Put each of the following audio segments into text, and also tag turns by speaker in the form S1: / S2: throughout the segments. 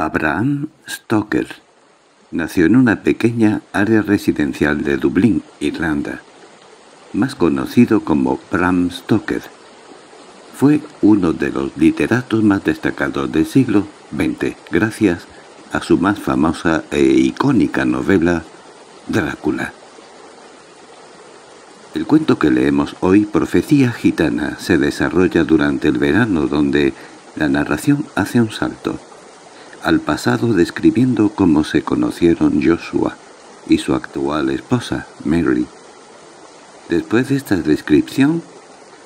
S1: Abraham Stoker nació en una pequeña área residencial de Dublín, Irlanda, más conocido como Bram Stoker. Fue uno de los literatos más destacados del siglo XX, gracias a su más famosa e icónica novela Drácula. El cuento que leemos hoy, Profecía Gitana, se desarrolla durante el verano donde la narración hace un salto al pasado describiendo cómo se conocieron Joshua y su actual esposa, Mary. Después de esta descripción,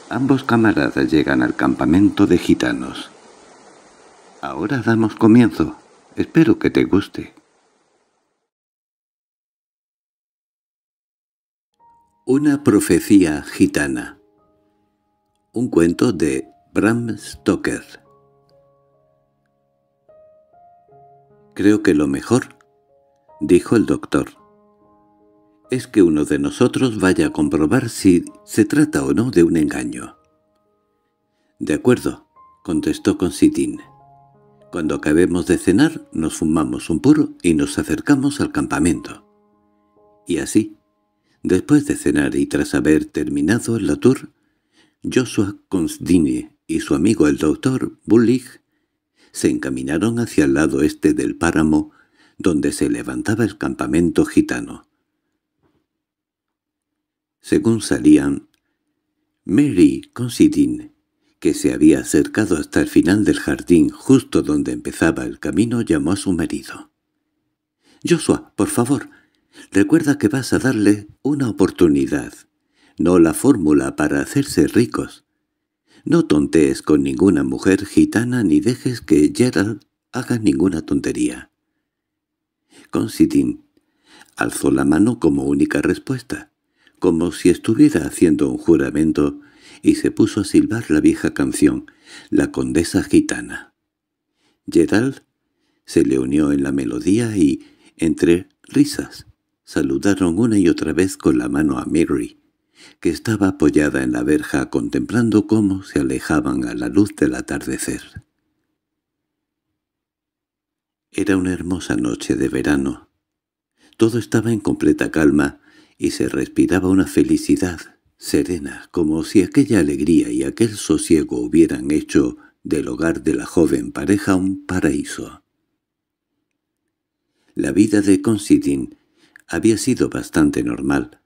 S1: ambos camaradas llegan al campamento de gitanos. Ahora damos comienzo. Espero que te guste. Una profecía gitana Un cuento de Bram Stoker Creo que lo mejor, dijo el doctor, es que uno de nosotros vaya a comprobar si se trata o no de un engaño. —De acuerdo —contestó Considine—. —Cuando acabemos de cenar, nos fumamos un puro y nos acercamos al campamento. Y así, después de cenar y tras haber terminado el tour, Joshua Considine y su amigo el doctor Bullig se encaminaron hacia el lado este del páramo, donde se levantaba el campamento gitano. Según salían, Mary Considine, que se había acercado hasta el final del jardín, justo donde empezaba el camino, llamó a su marido. «Joshua, por favor, recuerda que vas a darle una oportunidad, no la fórmula para hacerse ricos. No tontees con ninguna mujer gitana ni dejes que Gerald haga ninguna tontería. Considine alzó la mano como única respuesta, como si estuviera haciendo un juramento, y se puso a silbar la vieja canción, la condesa gitana. Gerald se le unió en la melodía y, entre risas, saludaron una y otra vez con la mano a Mary, que estaba apoyada en la verja contemplando cómo se alejaban a la luz del atardecer. Era una hermosa noche de verano. Todo estaba en completa calma y se respiraba una felicidad serena, como si aquella alegría y aquel sosiego hubieran hecho del hogar de la joven pareja un paraíso. La vida de Considine había sido bastante normal,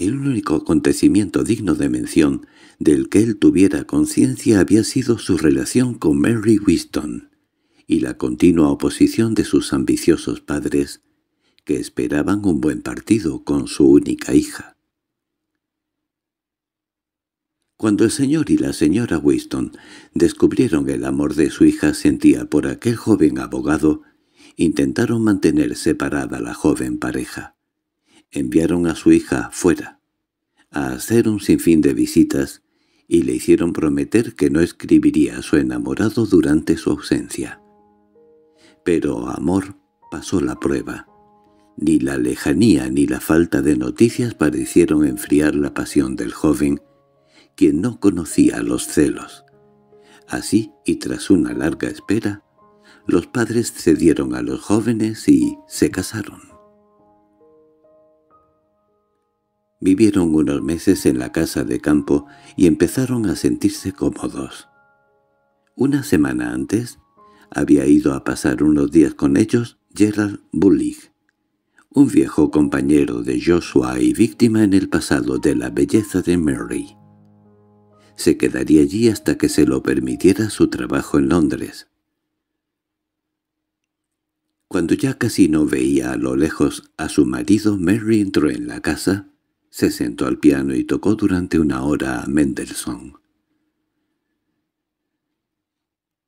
S1: el único acontecimiento digno de mención del que él tuviera conciencia había sido su relación con Mary Winston y la continua oposición de sus ambiciosos padres, que esperaban un buen partido con su única hija. Cuando el señor y la señora Winston descubrieron el amor de su hija sentía por aquel joven abogado, intentaron mantener separada la joven pareja. Enviaron a su hija fuera, a hacer un sinfín de visitas, y le hicieron prometer que no escribiría a su enamorado durante su ausencia. Pero Amor pasó la prueba. Ni la lejanía ni la falta de noticias parecieron enfriar la pasión del joven, quien no conocía los celos. Así, y tras una larga espera, los padres cedieron a los jóvenes y se casaron. Vivieron unos meses en la casa de campo y empezaron a sentirse cómodos. Una semana antes, había ido a pasar unos días con ellos Gerald Bullig, un viejo compañero de Joshua y víctima en el pasado de la belleza de Mary. Se quedaría allí hasta que se lo permitiera su trabajo en Londres. Cuando ya casi no veía a lo lejos a su marido, Mary entró en la casa se sentó al piano y tocó durante una hora a Mendelssohn.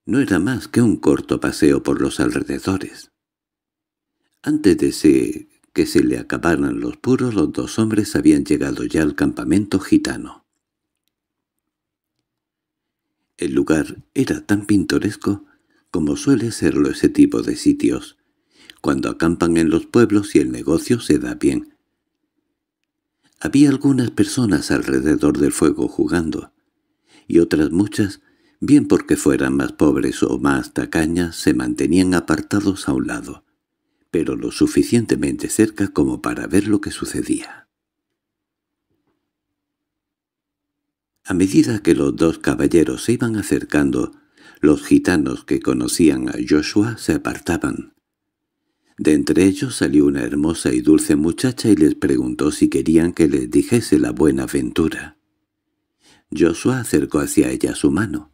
S1: No era más que un corto paseo por los alrededores. Antes de que se le acabaran los puros, los dos hombres habían llegado ya al campamento gitano. El lugar era tan pintoresco como suele serlo ese tipo de sitios, cuando acampan en los pueblos y el negocio se da bien, había algunas personas alrededor del fuego jugando, y otras muchas, bien porque fueran más pobres o más tacañas, se mantenían apartados a un lado, pero lo suficientemente cerca como para ver lo que sucedía. A medida que los dos caballeros se iban acercando, los gitanos que conocían a Joshua se apartaban, de entre ellos salió una hermosa y dulce muchacha y les preguntó si querían que les dijese la buena ventura. Joshua acercó hacia ella su mano.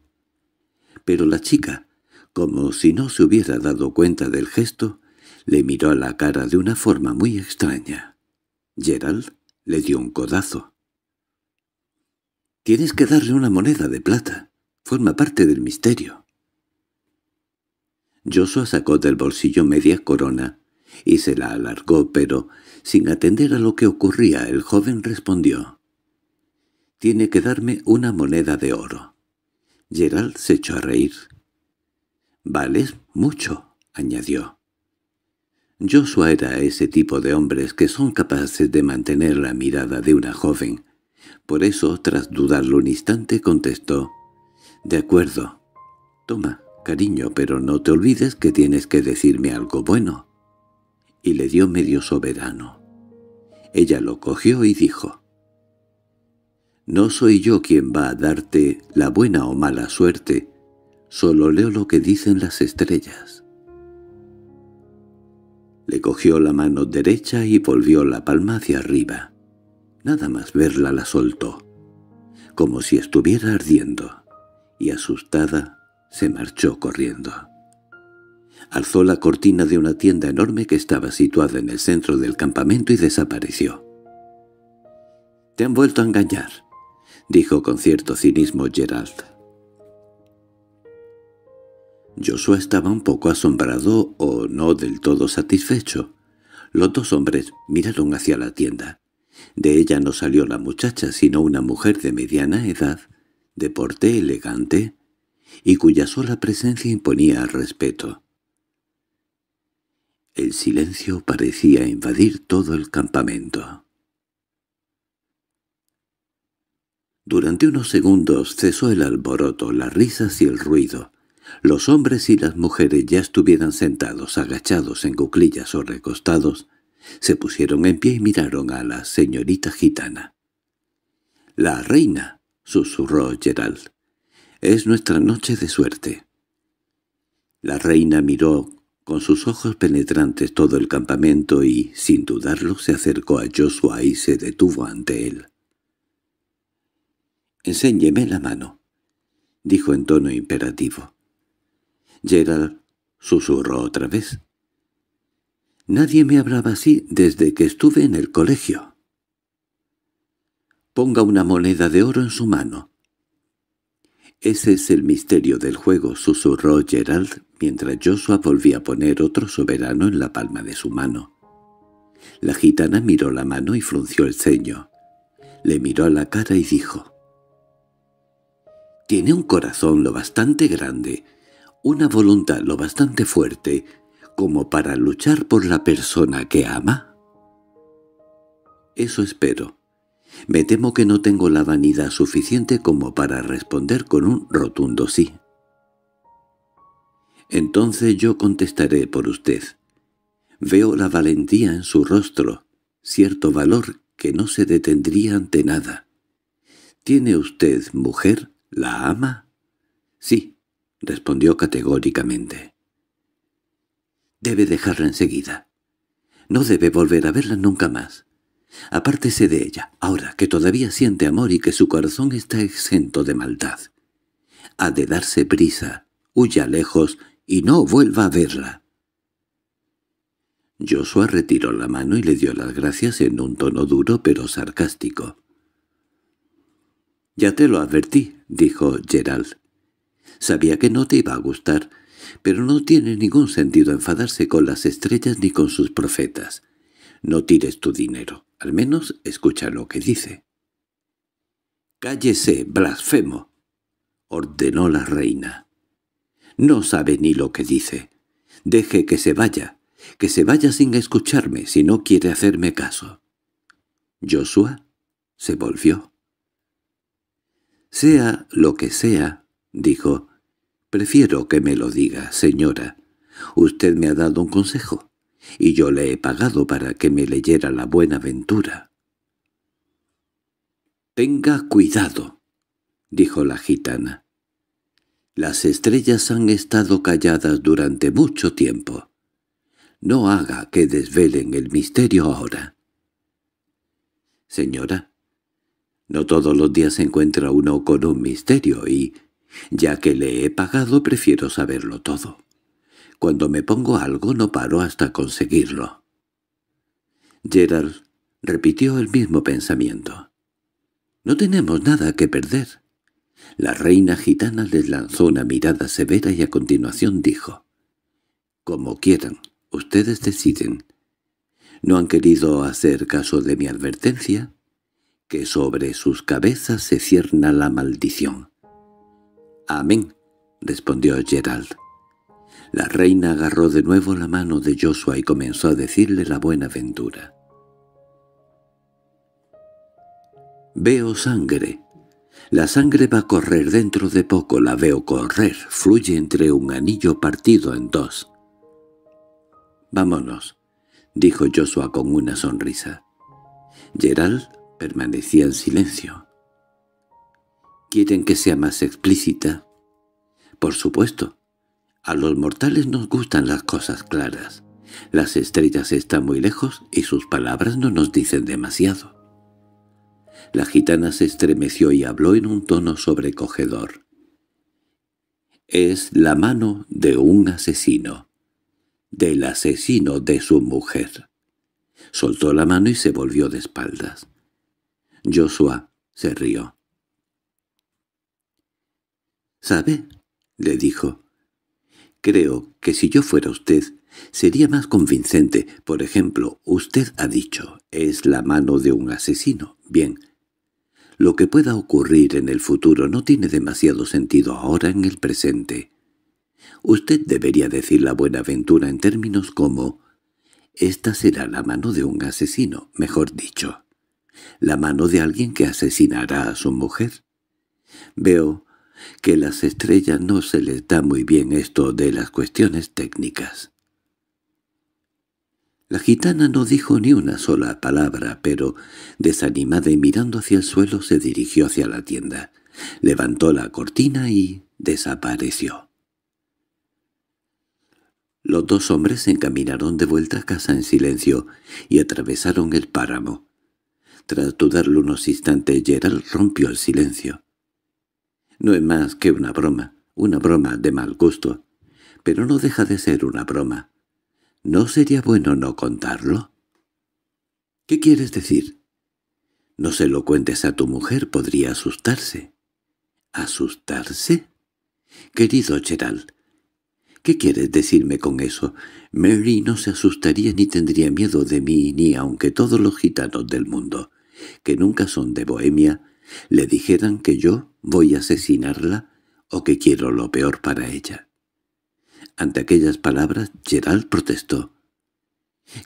S1: Pero la chica, como si no se hubiera dado cuenta del gesto, le miró a la cara de una forma muy extraña. Gerald le dio un codazo. «Tienes que darle una moneda de plata. Forma parte del misterio». Joshua sacó del bolsillo media corona y se la alargó, pero, sin atender a lo que ocurría, el joven respondió. «Tiene que darme una moneda de oro». Gerald se echó a reír. «Vales mucho», añadió. Joshua era ese tipo de hombres que son capaces de mantener la mirada de una joven. Por eso, tras dudarlo un instante, contestó. «De acuerdo. Toma, cariño, pero no te olvides que tienes que decirme algo bueno. Y le dio medio soberano. Ella lo cogió y dijo, «No soy yo quien va a darte la buena o mala suerte, solo leo lo que dicen las estrellas». Le cogió la mano derecha y volvió la palma hacia arriba. Nada más verla la soltó, como si estuviera ardiendo, y asustada se marchó corriendo. Alzó la cortina de una tienda enorme que estaba situada en el centro del campamento y desapareció. «Te han vuelto a engañar», dijo con cierto cinismo Gerald. Joshua estaba un poco asombrado o no del todo satisfecho. Los dos hombres miraron hacia la tienda. De ella no salió la muchacha, sino una mujer de mediana edad, de porte elegante, y cuya sola presencia imponía respeto. El silencio parecía invadir todo el campamento. Durante unos segundos cesó el alboroto, las risas y el ruido. Los hombres y las mujeres ya estuvieran sentados, agachados en cuclillas o recostados, se pusieron en pie y miraron a la señorita gitana. —¡La reina! —susurró Gerald. Es nuestra noche de suerte. La reina miró con sus ojos penetrantes todo el campamento y, sin dudarlo, se acercó a Joshua y se detuvo ante él. «Enséñeme la mano», dijo en tono imperativo. Gerald susurró otra vez. «Nadie me hablaba así desde que estuve en el colegio». «Ponga una moneda de oro en su mano», ese es el misterio del juego, susurró Gerald, mientras Joshua volvía a poner otro soberano en la palma de su mano. La gitana miró la mano y frunció el ceño. Le miró a la cara y dijo, «Tiene un corazón lo bastante grande, una voluntad lo bastante fuerte, como para luchar por la persona que ama». «Eso espero», me temo que no tengo la vanidad suficiente como para responder con un rotundo sí. Entonces yo contestaré por usted. Veo la valentía en su rostro, cierto valor que no se detendría ante nada. ¿Tiene usted mujer? ¿La ama? Sí, respondió categóricamente. Debe dejarla enseguida. No debe volver a verla nunca más. Apártese de ella, ahora que todavía siente amor y que su corazón está exento de maldad. Ha de darse prisa, huya lejos y no vuelva a verla. Joshua retiró la mano y le dio las gracias en un tono duro pero sarcástico. «Ya te lo advertí», dijo Gerald. «Sabía que no te iba a gustar, pero no tiene ningún sentido enfadarse con las estrellas ni con sus profetas. No tires tu dinero. Al menos escucha lo que dice. —¡Cállese, blasfemo! —ordenó la reina. —No sabe ni lo que dice. Deje que se vaya, que se vaya sin escucharme si no quiere hacerme caso. Joshua se volvió. —Sea lo que sea —dijo—, prefiero que me lo diga, señora. Usted me ha dado un consejo y yo le he pagado para que me leyera la buena ventura. —Tenga cuidado —dijo la gitana. —Las estrellas han estado calladas durante mucho tiempo. No haga que desvelen el misterio ahora. —Señora, no todos los días se encuentra uno con un misterio y, ya que le he pagado, prefiero saberlo todo. Cuando me pongo algo no paro hasta conseguirlo. Gerald repitió el mismo pensamiento. No tenemos nada que perder. La reina gitana les lanzó una mirada severa y a continuación dijo. Como quieran, ustedes deciden. ¿No han querido hacer caso de mi advertencia? Que sobre sus cabezas se cierna la maldición. Amén, respondió Gerald. La reina agarró de nuevo la mano de Joshua y comenzó a decirle la buena ventura. «Veo sangre. La sangre va a correr dentro de poco, la veo correr, fluye entre un anillo partido en dos». «Vámonos», dijo Joshua con una sonrisa. Gerald permanecía en silencio. —¿Quieren que sea más explícita? —Por supuesto a los mortales nos gustan las cosas claras. Las estrellas están muy lejos y sus palabras no nos dicen demasiado. La gitana se estremeció y habló en un tono sobrecogedor. Es la mano de un asesino. Del asesino de su mujer. Soltó la mano y se volvió de espaldas. Joshua se rió. —¿Sabe? —le dijo. Creo que si yo fuera usted, sería más convincente. Por ejemplo, usted ha dicho, es la mano de un asesino. Bien. Lo que pueda ocurrir en el futuro no tiene demasiado sentido ahora en el presente. Usted debería decir la Buenaventura en términos como «Esta será la mano de un asesino», mejor dicho. «La mano de alguien que asesinará a su mujer». Veo que las estrellas no se les da muy bien esto de las cuestiones técnicas. La gitana no dijo ni una sola palabra, pero, desanimada y mirando hacia el suelo, se dirigió hacia la tienda. Levantó la cortina y desapareció. Los dos hombres se encaminaron de vuelta a casa en silencio y atravesaron el páramo. Tras dudarlo unos instantes, Gerald rompió el silencio. No es más que una broma, una broma de mal gusto. Pero no deja de ser una broma. ¿No sería bueno no contarlo? ¿Qué quieres decir? No se lo cuentes a tu mujer, podría asustarse. ¿Asustarse? Querido Gerald, ¿qué quieres decirme con eso? Mary no se asustaría ni tendría miedo de mí, ni aunque todos los gitanos del mundo, que nunca son de Bohemia, le dijeran que yo voy a asesinarla o que quiero lo peor para ella. Ante aquellas palabras, Gerald protestó.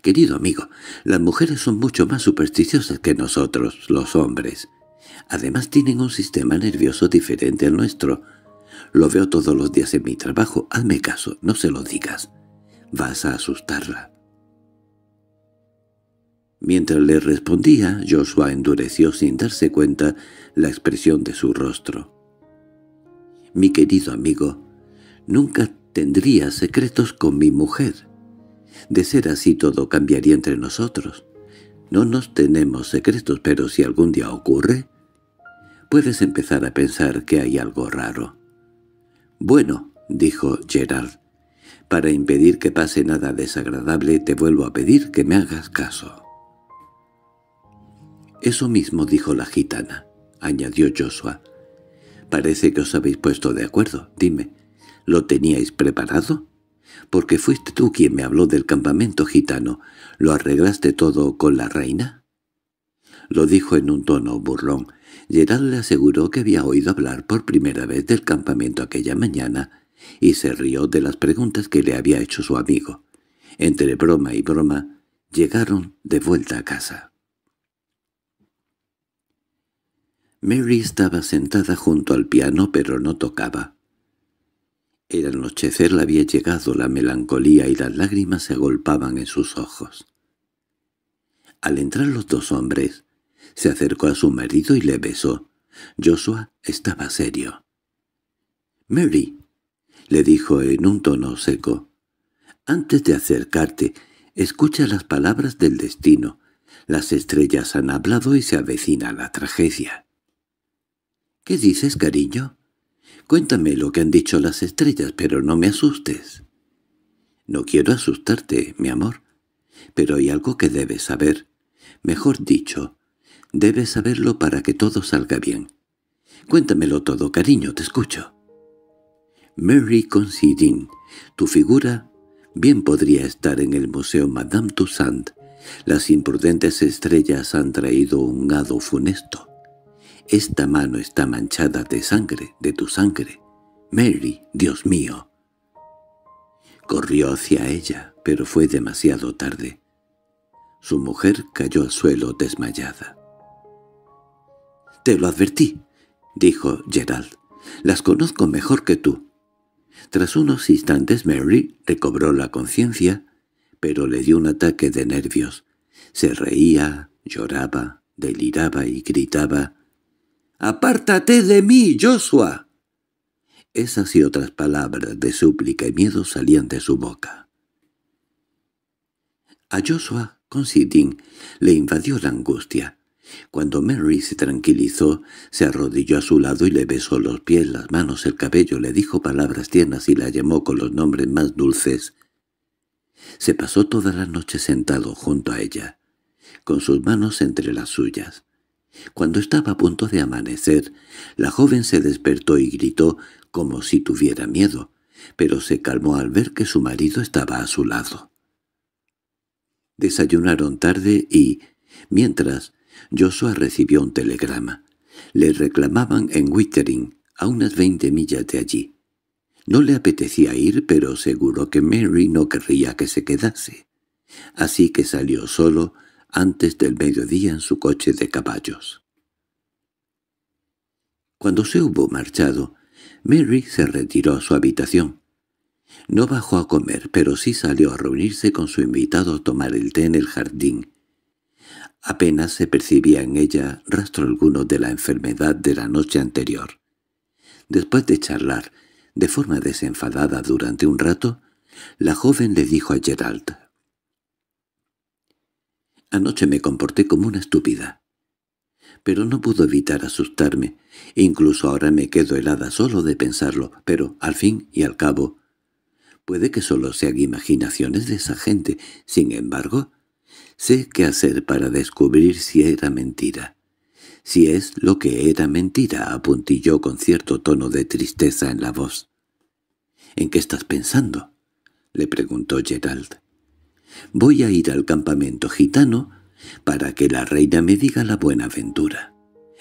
S1: «Querido amigo, las mujeres son mucho más supersticiosas que nosotros, los hombres. Además tienen un sistema nervioso diferente al nuestro. Lo veo todos los días en mi trabajo. Hazme caso, no se lo digas. Vas a asustarla». Mientras le respondía, Joshua endureció sin darse cuenta la expresión de su rostro. «Mi querido amigo, nunca tendría secretos con mi mujer. De ser así todo cambiaría entre nosotros. No nos tenemos secretos, pero si algún día ocurre, puedes empezar a pensar que hay algo raro». «Bueno», dijo Gerard, «para impedir que pase nada desagradable te vuelvo a pedir que me hagas caso». —Eso mismo dijo la gitana —añadió Joshua—. Parece que os habéis puesto de acuerdo. Dime, ¿lo teníais preparado? Porque fuiste tú quien me habló del campamento gitano. ¿Lo arreglaste todo con la reina? Lo dijo en un tono burlón. Gerald le aseguró que había oído hablar por primera vez del campamento aquella mañana y se rió de las preguntas que le había hecho su amigo. Entre broma y broma, llegaron de vuelta a casa. Mary estaba sentada junto al piano pero no tocaba. El anochecer le había llegado la melancolía y las lágrimas se agolpaban en sus ojos. Al entrar los dos hombres, se acercó a su marido y le besó. Joshua estaba serio. «Mary», le dijo en un tono seco, «antes de acercarte, escucha las palabras del destino. Las estrellas han hablado y se avecina la tragedia». —¿Qué dices, cariño? —Cuéntame lo que han dicho las estrellas, pero no me asustes. —No quiero asustarte, mi amor, pero hay algo que debes saber. Mejor dicho, debes saberlo para que todo salga bien. Cuéntamelo todo, cariño, te escucho. Mary Considine, tu figura bien podría estar en el Museo Madame Toussaint. Las imprudentes estrellas han traído un hado funesto. «Esta mano está manchada de sangre, de tu sangre. Mary, Dios mío». Corrió hacia ella, pero fue demasiado tarde. Su mujer cayó al suelo desmayada. «Te lo advertí», dijo Gerald. «Las conozco mejor que tú». Tras unos instantes Mary recobró la conciencia, pero le dio un ataque de nervios. Se reía, lloraba, deliraba y gritaba. «¡Apártate de mí, Joshua!» Esas y otras palabras de súplica y miedo salían de su boca. A Joshua con Considine le invadió la angustia. Cuando Mary se tranquilizó, se arrodilló a su lado y le besó los pies, las manos, el cabello, le dijo palabras tiernas y la llamó con los nombres más dulces. Se pasó toda la noche sentado junto a ella, con sus manos entre las suyas. Cuando estaba a punto de amanecer, la joven se despertó y gritó como si tuviera miedo, pero se calmó al ver que su marido estaba a su lado. Desayunaron tarde y, mientras, Joshua recibió un telegrama. Le reclamaban en Wittering, a unas veinte millas de allí. No le apetecía ir, pero seguro que Mary no querría que se quedase. Así que salió solo antes del mediodía en su coche de caballos. Cuando se hubo marchado, Mary se retiró a su habitación. No bajó a comer, pero sí salió a reunirse con su invitado a tomar el té en el jardín. Apenas se percibía en ella rastro alguno de la enfermedad de la noche anterior. Después de charlar, de forma desenfadada durante un rato, la joven le dijo a Gerald, Anoche me comporté como una estúpida. Pero no pudo evitar asustarme, incluso ahora me quedo helada solo de pensarlo, pero al fin y al cabo... Puede que solo sean imaginaciones de esa gente, sin embargo, sé qué hacer para descubrir si era mentira. Si es lo que era mentira, apuntilló con cierto tono de tristeza en la voz. —¿En qué estás pensando? —le preguntó Gerald. Voy a ir al campamento gitano para que la reina me diga la buena aventura.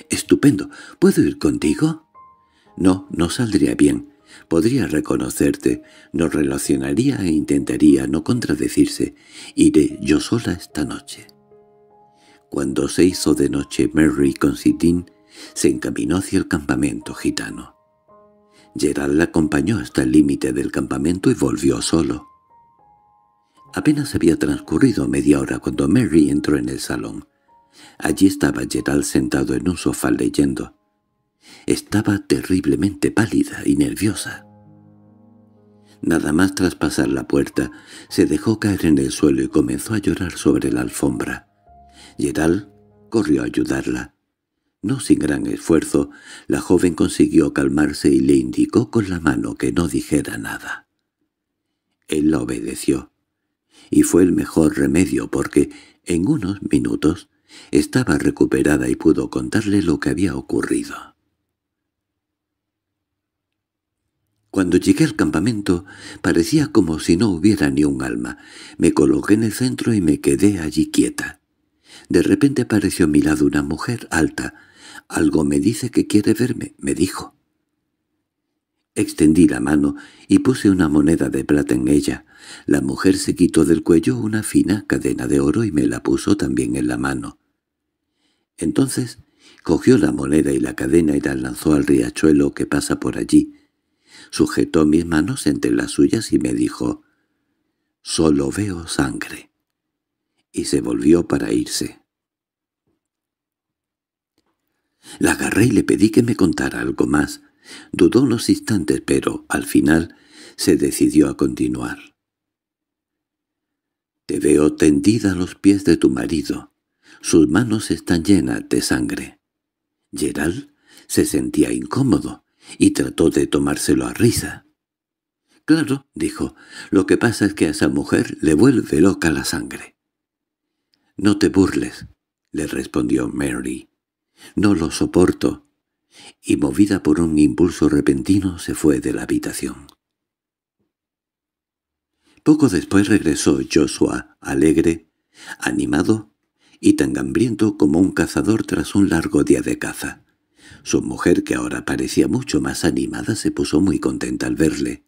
S1: —Estupendo. ¿Puedo ir contigo? —No, no saldría bien. Podría reconocerte, nos relacionaría e intentaría no contradecirse. Iré yo sola esta noche. Cuando se hizo de noche, Mary Sidine se encaminó hacia el campamento gitano. Gerald la acompañó hasta el límite del campamento y volvió solo. Apenas había transcurrido media hora cuando Mary entró en el salón. Allí estaba Gerald sentado en un sofá leyendo. Estaba terriblemente pálida y nerviosa. Nada más tras pasar la puerta, se dejó caer en el suelo y comenzó a llorar sobre la alfombra. Gerald corrió a ayudarla. No sin gran esfuerzo, la joven consiguió calmarse y le indicó con la mano que no dijera nada. Él la obedeció y fue el mejor remedio porque en unos minutos estaba recuperada y pudo contarle lo que había ocurrido. Cuando llegué al campamento parecía como si no hubiera ni un alma. Me coloqué en el centro y me quedé allí quieta. De repente apareció a mi lado una mujer alta. «Algo me dice que quiere verme», me dijo. Extendí la mano y puse una moneda de plata en ella. La mujer se quitó del cuello una fina cadena de oro y me la puso también en la mano. Entonces cogió la moneda y la cadena y la lanzó al riachuelo que pasa por allí. Sujetó mis manos entre las suyas y me dijo, «Solo veo sangre». Y se volvió para irse. La agarré y le pedí que me contara algo más. Dudó unos instantes, pero, al final, se decidió a continuar. Te veo tendida a los pies de tu marido. Sus manos están llenas de sangre. Gerald se sentía incómodo y trató de tomárselo a risa. —Claro —dijo—, lo que pasa es que a esa mujer le vuelve loca la sangre. —No te burles —le respondió Mary—, no lo soporto. Y movida por un impulso repentino se fue de la habitación. Poco después regresó Joshua, alegre, animado y tan hambriento como un cazador tras un largo día de caza. Su mujer, que ahora parecía mucho más animada, se puso muy contenta al verle,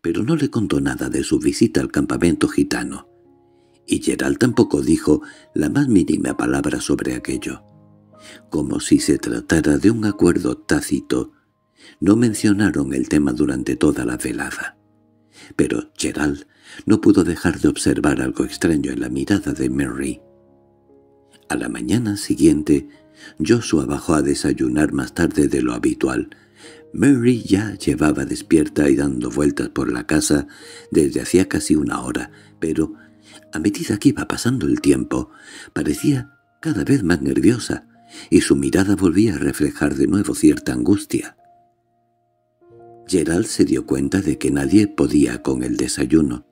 S1: pero no le contó nada de su visita al campamento gitano, y Gerald tampoco dijo la más mínima palabra sobre aquello. Como si se tratara de un acuerdo tácito, no mencionaron el tema durante toda la velada pero Gerald no pudo dejar de observar algo extraño en la mirada de Mary. A la mañana siguiente, Joshua bajó a desayunar más tarde de lo habitual. Mary ya llevaba despierta y dando vueltas por la casa desde hacía casi una hora, pero a medida que iba pasando el tiempo, parecía cada vez más nerviosa, y su mirada volvía a reflejar de nuevo cierta angustia. Gerald se dio cuenta de que nadie podía con el desayuno.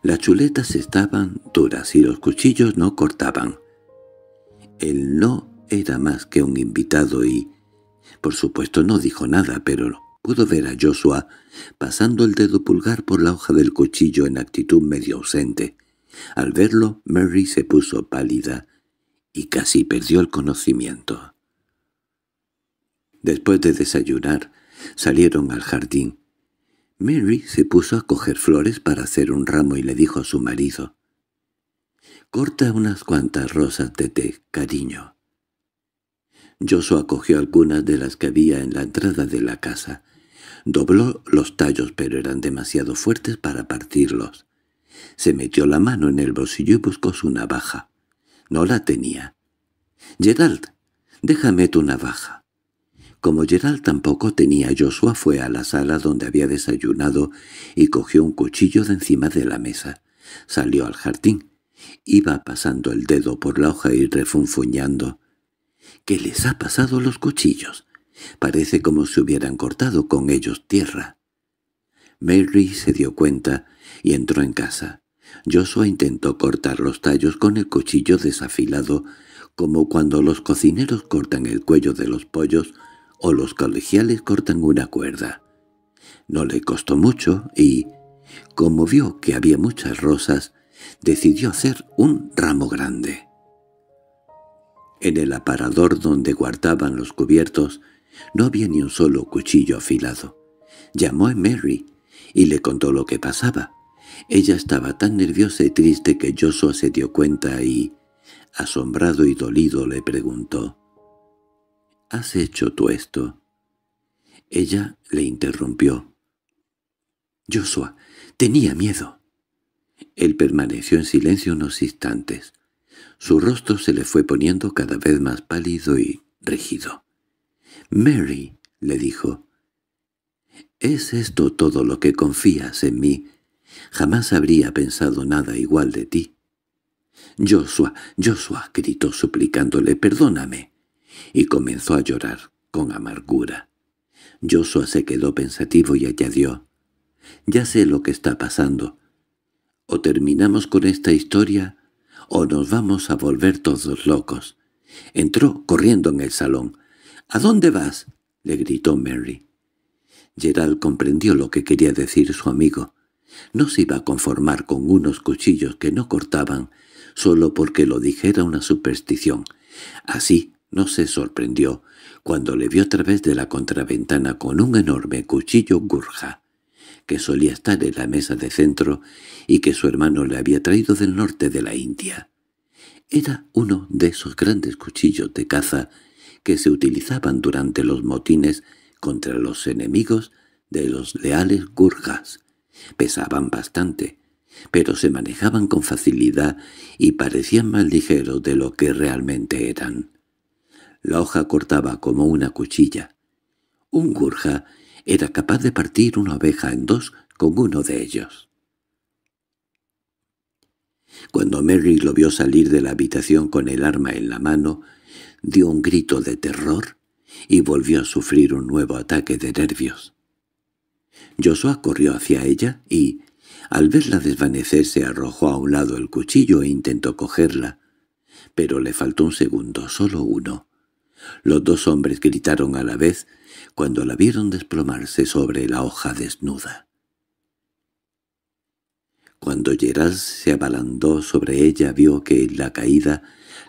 S1: Las chuletas estaban duras y los cuchillos no cortaban. Él no era más que un invitado y, por supuesto, no dijo nada, pero pudo ver a Joshua pasando el dedo pulgar por la hoja del cuchillo en actitud medio ausente. Al verlo, Mary se puso pálida y casi perdió el conocimiento. Después de desayunar, Salieron al jardín. Mary se puso a coger flores para hacer un ramo y le dijo a su marido, «Corta unas cuantas rosas de té, cariño». Yoso acogió algunas de las que había en la entrada de la casa. Dobló los tallos, pero eran demasiado fuertes para partirlos. Se metió la mano en el bolsillo y buscó su navaja. No la tenía. «Gerald, déjame tu navaja». Como Gerald tampoco tenía, Joshua fue a la sala donde había desayunado y cogió un cuchillo de encima de la mesa. Salió al jardín. Iba pasando el dedo por la hoja y refunfuñando. —¿Qué les ha pasado los cuchillos? Parece como si hubieran cortado con ellos tierra. Mary se dio cuenta y entró en casa. Joshua intentó cortar los tallos con el cuchillo desafilado, como cuando los cocineros cortan el cuello de los pollos o los colegiales cortan una cuerda. No le costó mucho y, como vio que había muchas rosas, decidió hacer un ramo grande. En el aparador donde guardaban los cubiertos no había ni un solo cuchillo afilado. Llamó a Mary y le contó lo que pasaba. Ella estaba tan nerviosa y triste que Joshua se dio cuenta y, asombrado y dolido, le preguntó ¿Has hecho tú esto? Ella le interrumpió. Joshua, tenía miedo. Él permaneció en silencio unos instantes. Su rostro se le fue poniendo cada vez más pálido y rígido. «Mary», le dijo, «¿es esto todo lo que confías en mí? Jamás habría pensado nada igual de ti». «Joshua, Joshua», gritó suplicándole, «perdóname» y comenzó a llorar con amargura. Joshua se quedó pensativo y añadió, «Ya sé lo que está pasando. O terminamos con esta historia o nos vamos a volver todos locos». Entró corriendo en el salón. «¿A dónde vas?» le gritó Mary. Gerald comprendió lo que quería decir su amigo. No se iba a conformar con unos cuchillos que no cortaban, solo porque lo dijera una superstición. Así no se sorprendió cuando le vio a través de la contraventana con un enorme cuchillo gurja, que solía estar en la mesa de centro y que su hermano le había traído del norte de la India. Era uno de esos grandes cuchillos de caza que se utilizaban durante los motines contra los enemigos de los leales gurjas. Pesaban bastante, pero se manejaban con facilidad y parecían más ligeros de lo que realmente eran. La hoja cortaba como una cuchilla. Un gurja era capaz de partir una oveja en dos con uno de ellos. Cuando Mary lo vio salir de la habitación con el arma en la mano, dio un grito de terror y volvió a sufrir un nuevo ataque de nervios. Joshua corrió hacia ella y, al verla desvanecerse, arrojó a un lado el cuchillo e intentó cogerla, pero le faltó un segundo, solo uno. Los dos hombres gritaron a la vez cuando la vieron desplomarse sobre la hoja desnuda. Cuando Gerald se abalandó sobre ella vio que en la caída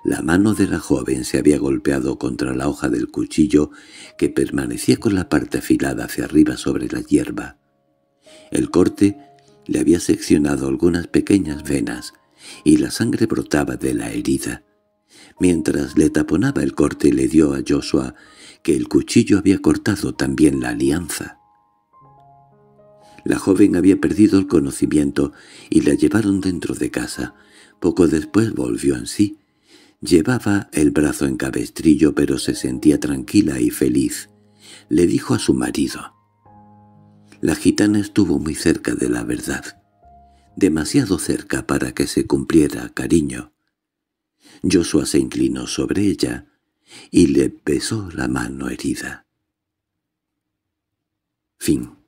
S1: la mano de la joven se había golpeado contra la hoja del cuchillo que permanecía con la parte afilada hacia arriba sobre la hierba. El corte le había seccionado algunas pequeñas venas y la sangre brotaba de la herida. Mientras le taponaba el corte le dio a Joshua que el cuchillo había cortado también la alianza. La joven había perdido el conocimiento y la llevaron dentro de casa. Poco después volvió en sí. Llevaba el brazo en cabestrillo pero se sentía tranquila y feliz. Le dijo a su marido. La gitana estuvo muy cerca de la verdad. Demasiado cerca para que se cumpliera, cariño. Joshua se inclinó sobre ella y le besó la mano herida. Fin